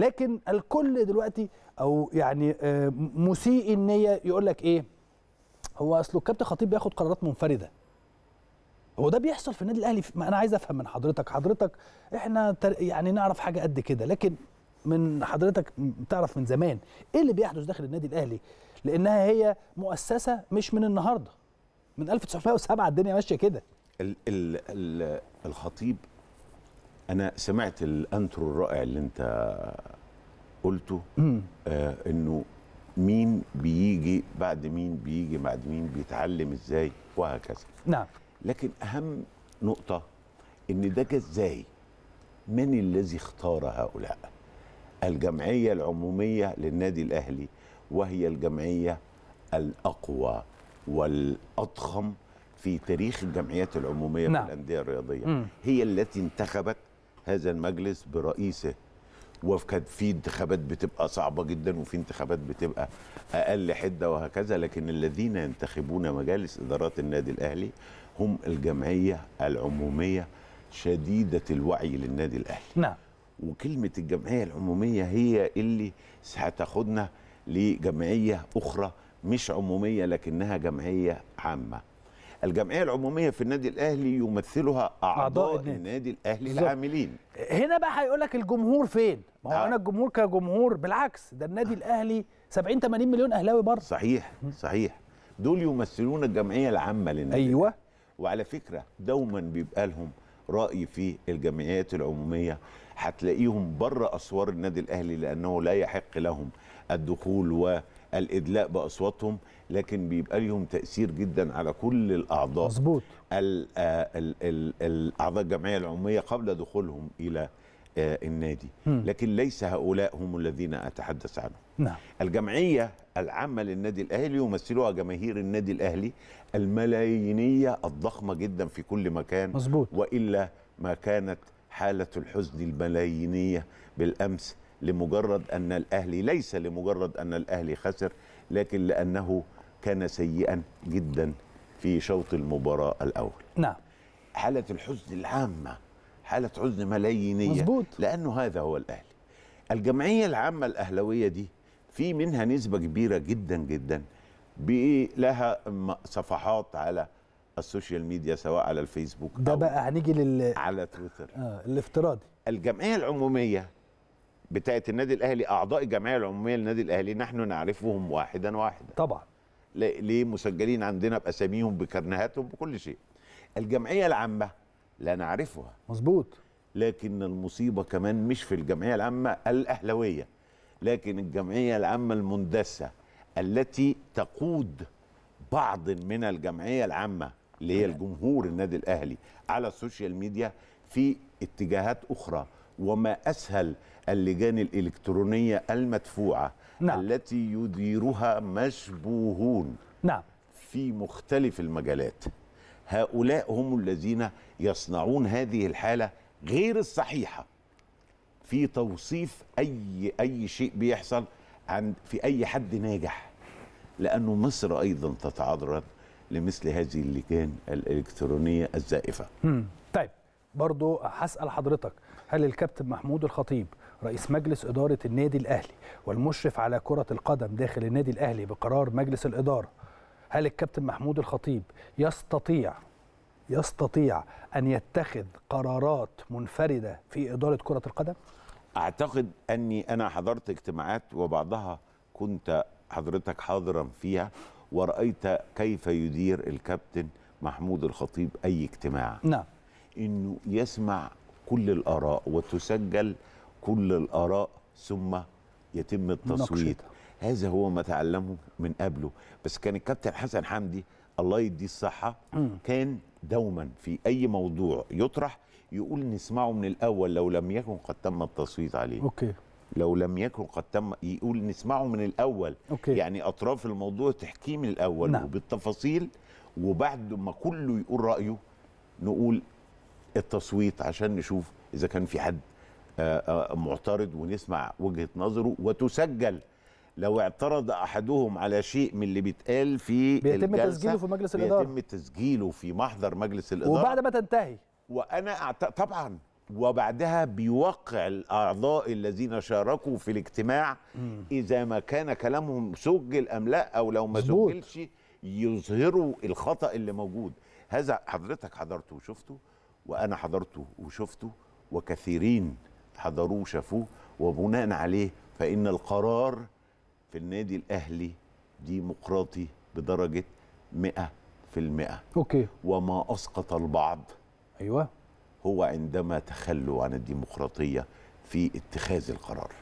لكن الكل دلوقتي او يعني آه، مسيء النيه يقول لك ايه هو اصل الكابتن خطيب بياخد قرارات منفرده هو ده بيحصل في النادي الاهلي ما انا عايز افهم من حضرتك حضرتك احنا يعني نعرف حاجه قد كده لكن من حضرتك تعرف من زمان ايه اللي بيحدث داخل النادي الاهلي لانها هي مؤسسه مش من النهارده من 1907 الدنيا ماشيه كده ال ال ال الخطيب انا سمعت الانترو الرائع اللي انت قلته آه انه مين بيجي بعد مين بيجي بعد مين بيتعلم ازاي وهكذا نعم لكن اهم نقطه ان ده جه ازاي من الذي اختار هؤلاء الجمعيه العموميه للنادي الاهلي وهي الجمعيه الاقوى والاضخم في تاريخ الجمعيات العموميه نعم. في الانديه الرياضيه هي التي انتخبت هذا المجلس برئيسه وكان في انتخابات بتبقى صعبه جدا وفي انتخابات بتبقى اقل حده وهكذا لكن الذين ينتخبون مجالس ادارات النادي الاهلي هم الجمعيه العموميه شديده الوعي للنادي الاهلي نعم وكلمه الجمعيه العموميه هي اللي هتاخدنا لجمعيه اخرى مش عموميه لكنها جمعيه عامه الجمعيه العموميه في النادي الاهلي يمثلها اعضاء, أعضاء النادي. النادي الاهلي بالزبط. العاملين هنا بقى هيقول لك الجمهور فين ما هو آه. نعم. انا الجمهور كجمهور بالعكس ده النادي آه. الاهلي 70 80 مليون اهلاوي بره صحيح صحيح دول يمثلون الجمعيه العامه للنادي ايوه وعلى فكره دوما بيبقى لهم راي في الجمعيات العموميه هتلاقيهم بره اسوار النادي الاهلي لانه لا يحق لهم الدخول و الادلاء باصواتهم لكن بيبقى ليهم تاثير جدا على كل الاعضاء مظبوط آه، الاعضاء الجمعيه العموميه قبل دخولهم الى آه، النادي لكن ليس هؤلاء هم الذين اتحدث عنهم نعم. الجمعيه العامه للنادي الاهلي يمثلها جماهير النادي الاهلي الملايينيه الضخمه جدا في كل مكان مظبوط والا ما كانت حاله الحزن الملايينيه بالامس لمجرد أن الأهلي ليس لمجرد أن الأهلي خسر لكن لأنه كان سيئا جدا في شوط المباراة الأول نعم حالة الحزن العامة حالة حزن ملايينية مزبوط. لأنه هذا هو الأهلي الجمعية العامة الأهلوية دي في منها نسبة كبيرة جدا جدا لها صفحات على السوشيال ميديا سواء على الفيسبوك ده أو بقى هنيجي لل على تويتر آه الافتراضي الجمعية العمومية بتاعه النادي الاهلي اعضاء الجمعيه العموميه للنادي الاهلي نحن نعرفهم واحدا واحدا طبعا ليه مسجلين عندنا باساميهم بكرنهاتهم بكل شيء الجمعيه العامه لا نعرفها مظبوط لكن المصيبه كمان مش في الجمعيه العامه الاهلاويه لكن الجمعيه العامه المندسه التي تقود بعض من الجمعيه العامه اللي هي الجمهور النادي الاهلي على السوشيال ميديا في اتجاهات اخرى وما أسهل اللجان الإلكترونية المدفوعة نعم. التي يديرها مشبوهون نعم. في مختلف المجالات هؤلاء هم الذين يصنعون هذه الحالة غير الصحيحة في توصيف أي أي شيء بيحصل عند في أي حد ناجح لأنه مصر أيضا تتعرض لمثل هذه اللجان الإلكترونية الزائفة طيب برضو هسأل حضرتك هل الكابتن محمود الخطيب رئيس مجلس إدارة النادي الأهلي والمشرف على كرة القدم داخل النادي الأهلي بقرار مجلس الإدارة هل الكابتن محمود الخطيب يستطيع يستطيع أن يتخذ قرارات منفردة في إدارة كرة القدم؟ أعتقد أني أنا حضرت اجتماعات وبعضها كنت حضرتك حاضرا فيها ورأيت كيف يدير الكابتن محمود الخطيب أي اجتماع نعم إنه يسمع كل الآراء وتسجل كل الآراء ثم يتم التصويت هذا هو ما تعلمه من قبله بس كان الكابتن حسن حمدي الله يديه الصحة كان دوما في أي موضوع يطرح يقول نسمعه من الأول لو لم يكن قد تم التصويت عليه أوكي. لو لم يكن قد تم يقول نسمعه من الأول أوكي. يعني أطراف الموضوع تحكيه من الأول نعم. وبالتفاصيل وبعد ما كله يقول رأيه نقول التصويت عشان نشوف اذا كان في حد آه، آه، معترض ونسمع وجهه نظره وتسجل لو اعترض احدهم على شيء من اللي بيتقال في بيتم الجلسة تسجيله في مجلس الاداره بيتم تسجيله في محضر مجلس الاداره وبعد ما تنتهي وانا أعت... طبعا وبعدها بيوقع الاعضاء الذين شاركوا في الاجتماع مم. اذا ما كان كلامهم سجل ام لا او لو ما سجلش يظهروا الخطا اللي موجود هذا حضرتك حضرته وشفته وانا حضرته وشفته وكثيرين حضروه وشافوه وبناء عليه فان القرار في النادي الاهلي ديمقراطي بدرجه 100% اوكي وما اسقط البعض ايوه هو عندما تخلوا عن الديمقراطيه في اتخاذ القرار